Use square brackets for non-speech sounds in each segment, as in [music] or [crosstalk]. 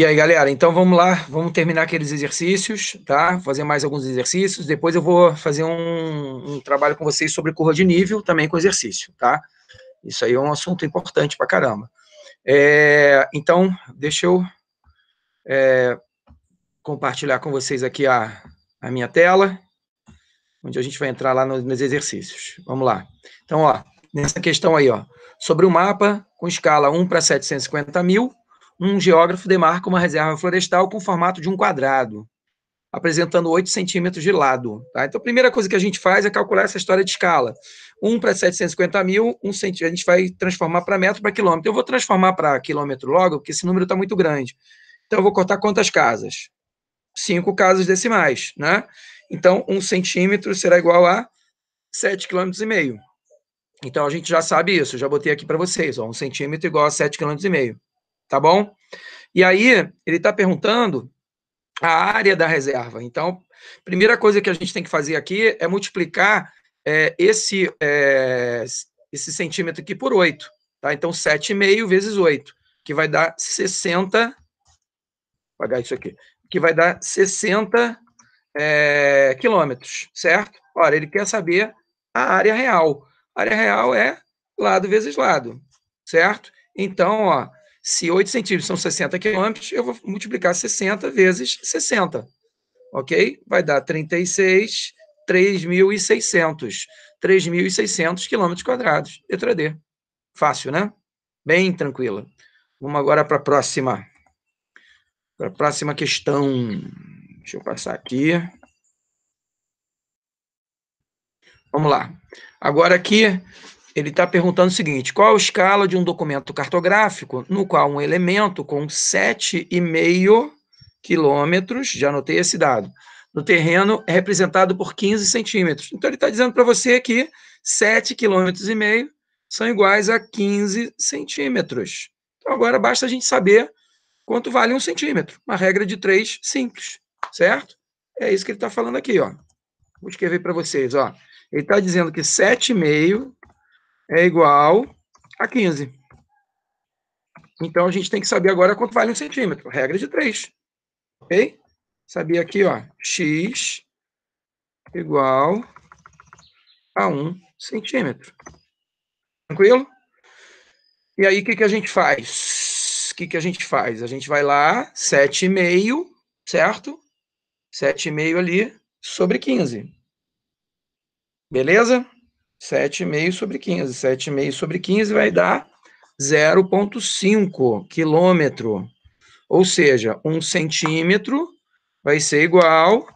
E aí, galera, então vamos lá, vamos terminar aqueles exercícios, tá? Fazer mais alguns exercícios. Depois eu vou fazer um, um trabalho com vocês sobre curva de nível, também com exercício, tá? Isso aí é um assunto importante pra caramba. É, então, deixa eu é, compartilhar com vocês aqui a, a minha tela, onde a gente vai entrar lá nos, nos exercícios. Vamos lá. Então, ó, nessa questão aí, ó, sobre o mapa com escala 1 para 750 mil, um geógrafo demarca uma reserva florestal com o formato de um quadrado, apresentando 8 centímetros de lado. Tá? Então, a primeira coisa que a gente faz é calcular essa história de escala. 1 para 750 mil, 1 centímetro. a gente vai transformar para metro para quilômetro. Eu vou transformar para quilômetro logo, porque esse número está muito grande. Então, eu vou cortar quantas casas? Cinco casas decimais. Né? Então, 1 centímetro será igual a 7,5 km. Então, a gente já sabe isso, já botei aqui para vocês. 1 centímetro igual a 7,5 km tá bom? E aí, ele está perguntando a área da reserva. Então, primeira coisa que a gente tem que fazer aqui é multiplicar é, esse, é, esse centímetro aqui por 8. Tá? Então, 7,5 vezes 8, que vai dar 60. Vou apagar isso aqui. Que vai dar 60 é, quilômetros, certo? Ora, ele quer saber a área real. A área real é lado vezes lado, certo? Então, ó, se 8 centímetros são 60 quilômetros, eu vou multiplicar 60 vezes 60. Ok? Vai dar 36, 3.600. 3.600 quilômetros quadrados. Letra D. Fácil, né? Bem tranquila. Vamos agora para a próxima. Para a próxima questão. Deixa eu passar aqui. Vamos lá. Agora aqui, ele está perguntando o seguinte: qual a escala de um documento cartográfico no qual um elemento com 7,5 quilômetros, já anotei esse dado, no terreno é representado por 15 centímetros. Então ele está dizendo para você que 7,5 quilômetros e meio são iguais a 15 centímetros. Então agora basta a gente saber quanto vale um centímetro. Uma regra de três simples, certo? É isso que ele está falando aqui, ó. Vou escrever para vocês, ó. Ele está dizendo que 7,5 é igual a 15. Então, a gente tem que saber agora quanto vale um centímetro. Regra de 3. Ok? Sabia aqui, ó, x igual a 1 centímetro. Tranquilo? E aí, o que, que a gente faz? O que, que a gente faz? A gente vai lá, 7,5, certo? 7,5 ali sobre 15. Beleza? 7,5 sobre 15. 7,5 sobre 15 vai dar 0,5 quilômetro. Ou seja, um centímetro vai ser igual.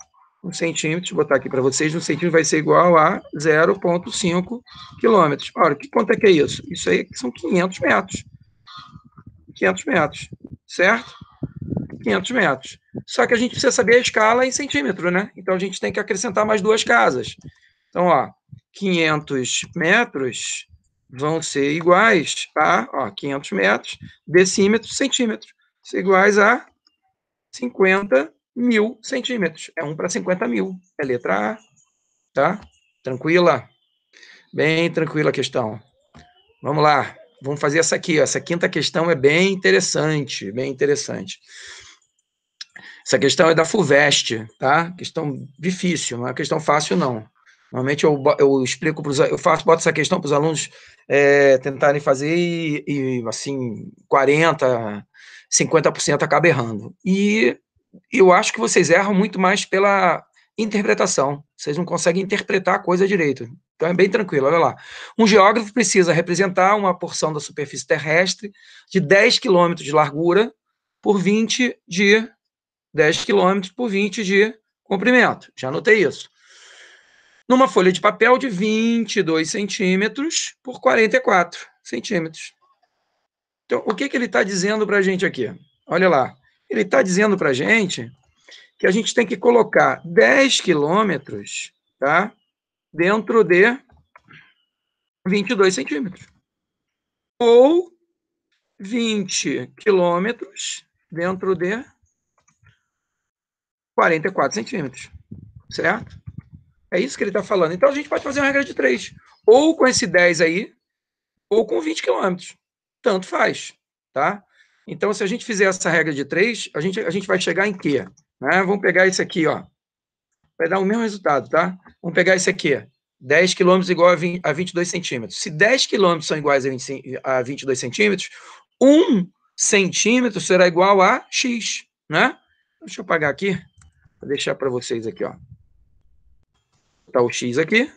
Um centímetro, deixa eu botar aqui para vocês, um centímetro vai ser igual a 0,5 quilômetros. Ora, que quanto é que é isso? Isso aí são 500 metros. 500 metros, certo? 500 metros. Só que a gente precisa saber a escala em centímetro, né? Então a gente tem que acrescentar mais duas casas. Então, ó, 500 metros vão ser iguais a ó, 500 metros, decímetro, centímetro, são iguais a 50 mil centímetros. É 1 para 50 mil, é letra A, tá? Tranquila? Bem tranquila a questão. Vamos lá, vamos fazer essa aqui. Ó. Essa quinta questão é bem interessante, bem interessante. Essa questão é da FUVEST, tá? Questão difícil, não é questão fácil, não. Normalmente eu, eu explico para os eu faço, boto essa questão para os alunos é, tentarem fazer e, e assim, 40%, 50% acaba errando. E eu acho que vocês erram muito mais pela interpretação. Vocês não conseguem interpretar a coisa direito. Então é bem tranquilo, olha lá. Um geógrafo precisa representar uma porção da superfície terrestre de 10 quilômetros de largura por 20 de 10 quilômetros por 20 de comprimento. Já anotei isso numa folha de papel de 22 centímetros por 44 centímetros. Então, o que, que ele está dizendo para a gente aqui? Olha lá. Ele está dizendo para a gente que a gente tem que colocar 10 quilômetros tá, dentro de 22 centímetros. Ou 20 quilômetros dentro de 44 centímetros, certo? É isso que ele está falando. Então a gente pode fazer uma regra de três. Ou com esse 10 aí, ou com 20 quilômetros. Tanto faz. Tá? Então, se a gente fizer essa regra de três, a gente, a gente vai chegar em quê? Né? Vamos pegar esse aqui, ó. Vai dar o mesmo resultado, tá? Vamos pegar esse aqui. 10 quilômetros igual a, 20, a 22 centímetros. Se 10 quilômetros são iguais a, 20, a 22 centímetros, 1 centímetro será igual a x, né? Deixa eu apagar aqui, vou deixar para vocês aqui, ó. Tá o x aqui.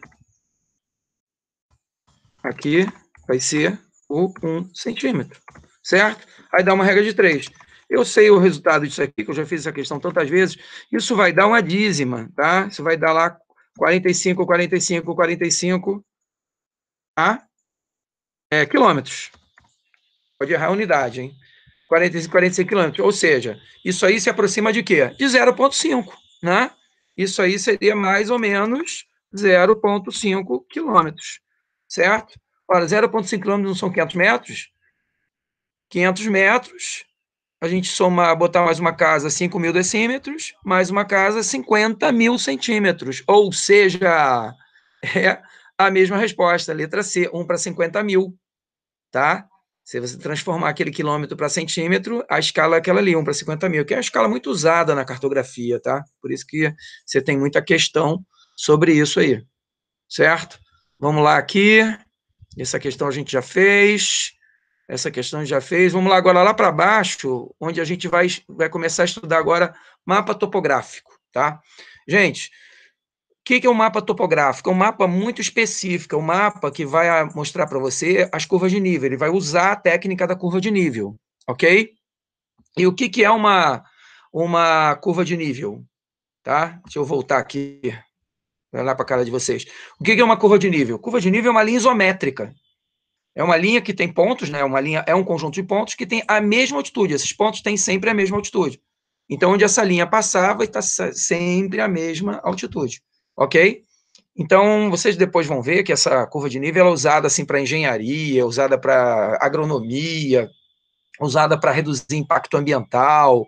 Aqui vai ser o 1 centímetro, certo? Aí dá uma regra de 3. Eu sei o resultado disso aqui, que eu já fiz essa questão tantas vezes. Isso vai dar uma dízima, tá? Isso vai dar lá 45, 45, 45 tá? é, quilômetros. Pode errar a unidade, hein? 45, 45 quilômetros. Ou seja, isso aí se aproxima de quê? De 0,5, né? Isso aí seria mais ou menos 0,5 quilômetros, certo? Ora, 0,5 quilômetros não são 500 metros? 500 metros, a gente soma, botar mais uma casa 5 mil decímetros, mais uma casa 50 mil centímetros, ou seja, [laughs] é a mesma resposta, letra C, 1 para 50 mil, tá? Se você transformar aquele quilômetro para centímetro, a escala é aquela ali, 1 para 50 mil, que é uma escala muito usada na cartografia, tá? Por isso que você tem muita questão sobre isso aí, certo? Vamos lá aqui. Essa questão a gente já fez. Essa questão a gente já fez. Vamos lá agora lá para baixo, onde a gente vai, vai começar a estudar agora mapa topográfico, tá? Gente, que, que é um mapa topográfico? É um mapa muito específico, é um mapa que vai ah, mostrar para você as curvas de nível. Ele vai usar a técnica da curva de nível, ok? E o que, que é uma, uma curva de nível? Tá? Deixa eu voltar aqui, Vai lá para a cara de vocês. O que, que é uma curva de nível? Curva de nível é uma linha isométrica. É uma linha que tem pontos, né? É uma linha é um conjunto de pontos que tem a mesma altitude. Esses pontos têm sempre a mesma altitude. Então, onde essa linha passava, está sempre a mesma altitude ok? Então, vocês depois vão ver que essa curva de nível é usada assim para engenharia, usada para agronomia, usada para reduzir impacto ambiental.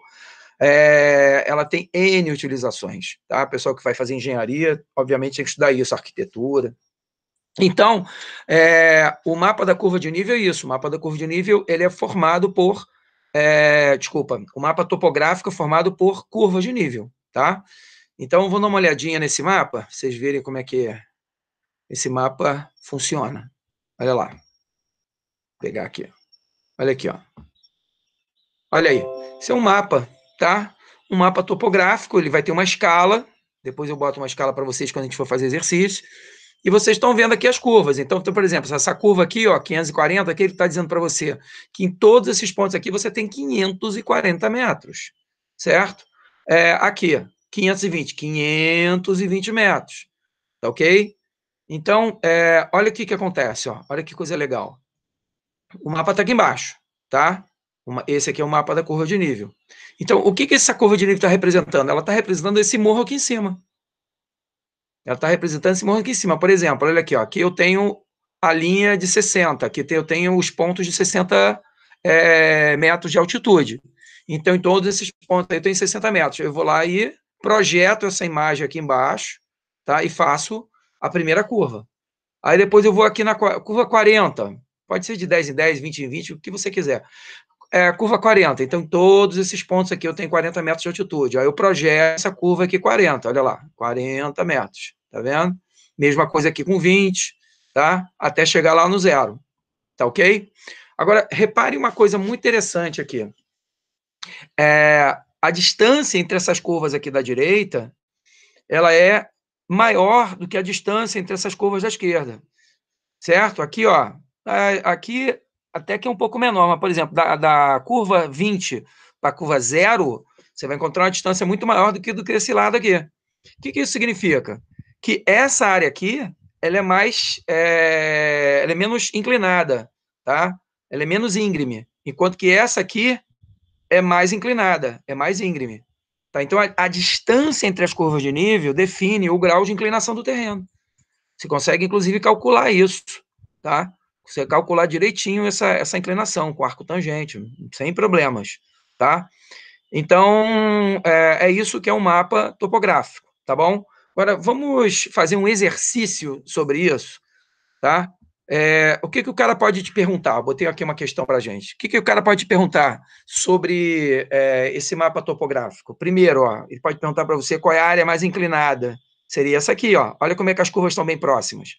É, ela tem N utilizações, tá? Pessoal que vai fazer engenharia, obviamente, tem que estudar isso, arquitetura. Então, é, o mapa da curva de nível é isso. O mapa da curva de nível ele é formado por, é, desculpa, o mapa topográfico é formado por curvas de nível, tá? Então, vou dar uma olhadinha nesse mapa, vocês verem como é que esse mapa funciona. Olha lá. Vou pegar aqui. Olha aqui, ó. Olha aí. Esse é um mapa, tá? Um mapa topográfico, ele vai ter uma escala. Depois eu boto uma escala para vocês quando a gente for fazer exercício. E vocês estão vendo aqui as curvas. Então, então por exemplo, essa curva aqui, ó, 540, aqui ele está dizendo para você que em todos esses pontos aqui você tem 540 metros, certo? É, aqui, 520, 520 metros, tá ok? Então, é, olha o que acontece, ó, olha que coisa legal. O mapa está aqui embaixo, tá? Uma, esse aqui é o mapa da curva de nível. Então, o que, que essa curva de nível está representando? Ela está representando esse morro aqui em cima. Ela está representando esse morro aqui em cima. Por exemplo, olha aqui, ó, aqui eu tenho a linha de 60, aqui eu tenho os pontos de 60 é, metros de altitude. Então, em todos esses pontos aí, eu tenho 60 metros. Eu vou lá e projeto essa imagem aqui embaixo, tá? E faço a primeira curva. Aí depois eu vou aqui na curva 40, pode ser de 10 em 10, 20 em 20, o que você quiser. É, curva 40, então todos esses pontos aqui eu tenho 40 metros de altitude. Aí eu projeto essa curva aqui 40, olha lá, 40 metros, tá vendo? Mesma coisa aqui com 20, tá? Até chegar lá no zero, tá ok? Agora, repare uma coisa muito interessante aqui. É, a distância entre essas curvas aqui da direita, ela é maior do que a distância entre essas curvas da esquerda, certo? Aqui, ó, aqui até que é um pouco menor, mas, por exemplo, da, da curva 20 para a curva 0, você vai encontrar uma distância muito maior do que, do que esse lado aqui. O que, que isso significa? Que essa área aqui, ela é mais, é, ela é menos inclinada, tá? Ela é menos íngreme, enquanto que essa aqui, é mais inclinada, é mais íngreme. Tá? Então, a, a distância entre as curvas de nível define o grau de inclinação do terreno. Você consegue, inclusive, calcular isso. Tá? Você calcular direitinho essa, essa inclinação com arco tangente, sem problemas. Tá? Então, é, é isso que é um mapa topográfico, tá bom? Agora, vamos fazer um exercício sobre isso, tá? É, o que, que o cara pode te perguntar? Eu botei aqui uma questão para a gente. O que, que o cara pode te perguntar sobre é, esse mapa topográfico? Primeiro, ó, ele pode perguntar para você qual é a área mais inclinada. Seria essa aqui, ó. Olha como é que as curvas estão bem próximas.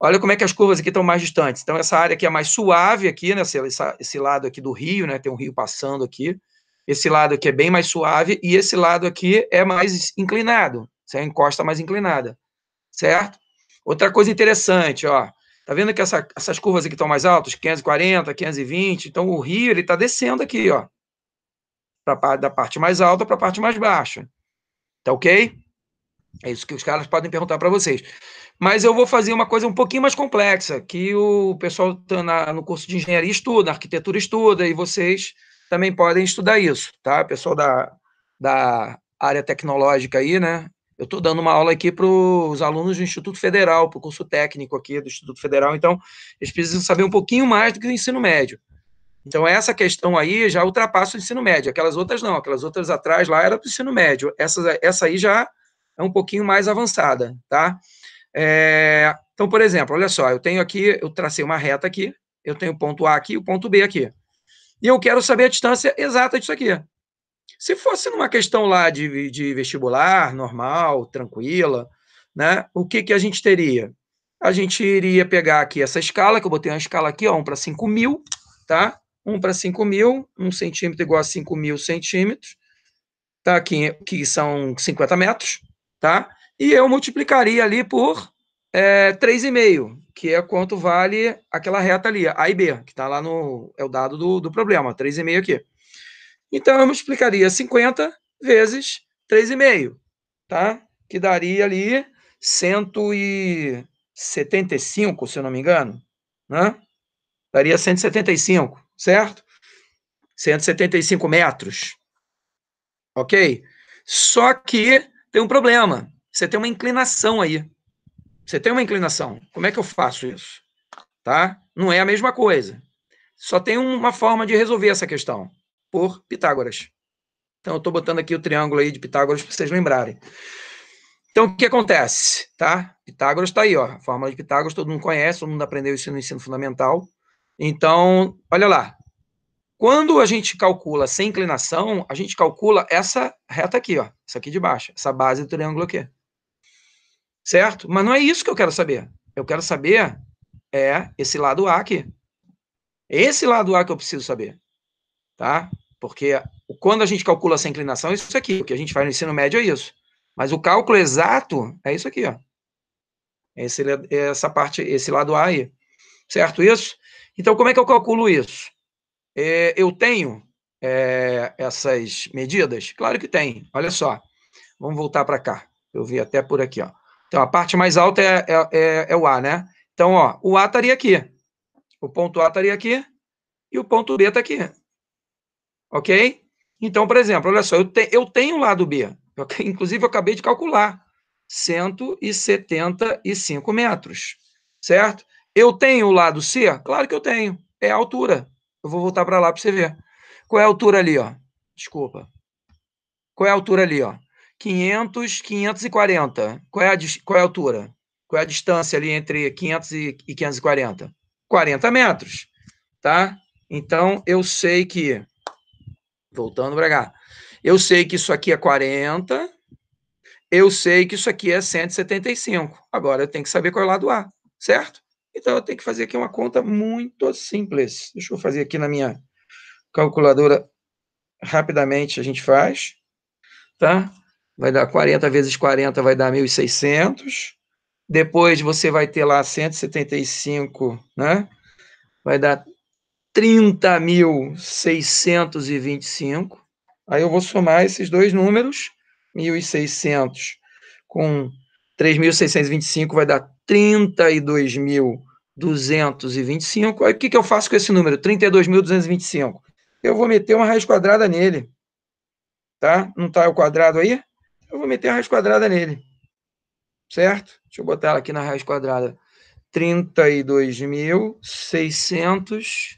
Olha como é que as curvas aqui estão mais distantes. Então, essa área aqui é mais suave aqui, né? Esse, esse lado aqui do rio, né? Tem um rio passando aqui. Esse lado aqui é bem mais suave e esse lado aqui é mais inclinado. Essa é a encosta mais inclinada, certo? Outra coisa interessante, ó Tá vendo que essa, essas curvas aqui estão mais altas? 540, 520. Então, o rio ele está descendo aqui, ó. Pra, da parte mais alta para a parte mais baixa. Tá ok? É isso que os caras podem perguntar para vocês. Mas eu vou fazer uma coisa um pouquinho mais complexa, que o pessoal tá na, no curso de engenharia estuda, arquitetura estuda, e vocês também podem estudar isso, tá? Pessoal da, da área tecnológica aí, né? eu estou dando uma aula aqui para os alunos do Instituto Federal, para o curso técnico aqui do Instituto Federal, então eles precisam saber um pouquinho mais do que o ensino médio. Então, essa questão aí já ultrapassa o ensino médio, aquelas outras não, aquelas outras atrás lá era para o ensino médio, essa, essa aí já é um pouquinho mais avançada, tá? É, então, por exemplo, olha só, eu tenho aqui, eu tracei uma reta aqui, eu tenho o ponto A aqui e o ponto B aqui. E eu quero saber a distância exata disso aqui. Se fosse numa questão lá de, de vestibular, normal, tranquila, né, o que, que a gente teria? A gente iria pegar aqui essa escala, que eu botei uma escala aqui, ó, 1 para 5 mil, tá? 1 para 5 mil, 1 centímetro igual a 5 mil centímetros, tá? Aqui, que são 50 metros, tá? E eu multiplicaria ali por é, 3,5, que é quanto vale aquela reta ali, A e B, que está lá no. é o dado do, do problema, 3,5 aqui. Então, eu multiplicaria 50 vezes 3,5, tá? Que daria ali 175, se eu não me engano, né? Daria 175, certo? 175 metros, ok? Só que tem um problema. Você tem uma inclinação aí. Você tem uma inclinação. Como é que eu faço isso? Tá? Não é a mesma coisa. Só tem uma forma de resolver essa questão por Pitágoras. Então, eu estou botando aqui o triângulo aí de Pitágoras para vocês lembrarem. Então, o que acontece? Tá? Pitágoras está aí, ó. A fórmula de Pitágoras todo mundo conhece, todo mundo aprendeu isso no ensino fundamental. Então, olha lá. Quando a gente calcula sem inclinação, a gente calcula essa reta aqui, ó. Essa aqui de baixo, essa base do triângulo aqui. Certo? Mas não é isso que eu quero saber. Eu quero saber é esse lado A aqui. Esse lado A que eu preciso saber tá? Porque quando a gente calcula essa inclinação, é isso aqui. O que a gente faz no ensino médio é isso. Mas o cálculo exato é isso aqui, ó. Esse, essa parte, esse lado A aí. Certo isso? Então, como é que eu calculo isso? É, eu tenho é, essas medidas? Claro que tem. Olha só. Vamos voltar para cá. Eu vi até por aqui, ó. Então, a parte mais alta é, é, é, é o A, né? Então, ó, o A estaria aqui. O ponto A estaria aqui. E o ponto B está aqui. Ok? Então, por exemplo, olha só, eu, te, eu tenho o lado B. Eu, [laughs] inclusive, eu acabei de calcular. 175 metros, certo? Eu tenho o lado C? Claro que eu tenho. É a altura. Eu vou voltar para lá para você ver. Qual é a altura ali, ó? Desculpa. Qual é a altura ali, ó? 500, 540. Qual é a, qual é a altura? Qual é a distância ali entre 500 e 540? 40 metros, tá? Então, eu sei que Voltando para cá. Eu sei que isso aqui é 40. Eu sei que isso aqui é 175. Agora eu tenho que saber qual é o lado A, certo? Então eu tenho que fazer aqui uma conta muito simples. Deixa eu fazer aqui na minha calculadora rapidamente a gente faz, tá? Vai dar 40 vezes 40 vai dar 1.600. Depois você vai ter lá 175, né? Vai dar 30.625. Aí eu vou somar esses dois números, 1.600 com 3.625 vai dar 32.225. Aí o que, que eu faço com esse número, 32.225? Eu vou meter uma raiz quadrada nele, tá? Não está o quadrado aí? Eu vou meter a raiz quadrada nele, certo? Deixa eu botar ela aqui na raiz quadrada. 32.625.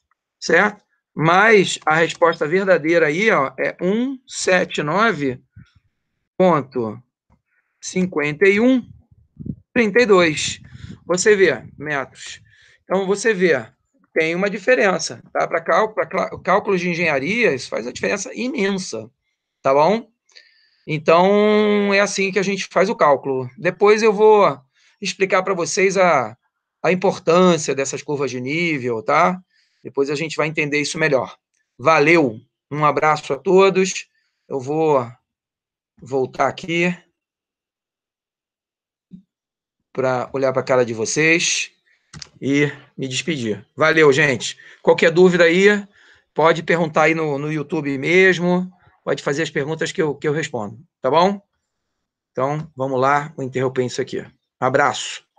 certo? Mas a resposta verdadeira aí ó, é 179.5132. Você vê, metros. Então, você vê, tem uma diferença. Tá? Para cal cálculos de engenharia, isso faz uma diferença imensa. Tá bom? Então, é assim que a gente faz o cálculo. Depois eu vou explicar para vocês a, a importância dessas curvas de nível, tá? Depois a gente vai entender isso melhor. Valeu, um abraço a todos. Eu vou voltar aqui para olhar para a cara de vocês e me despedir. Valeu, gente. Qualquer dúvida aí, pode perguntar aí no, no YouTube mesmo, pode fazer as perguntas que eu, que eu respondo, tá bom? Então, vamos lá, vou interromper isso aqui. Abraço.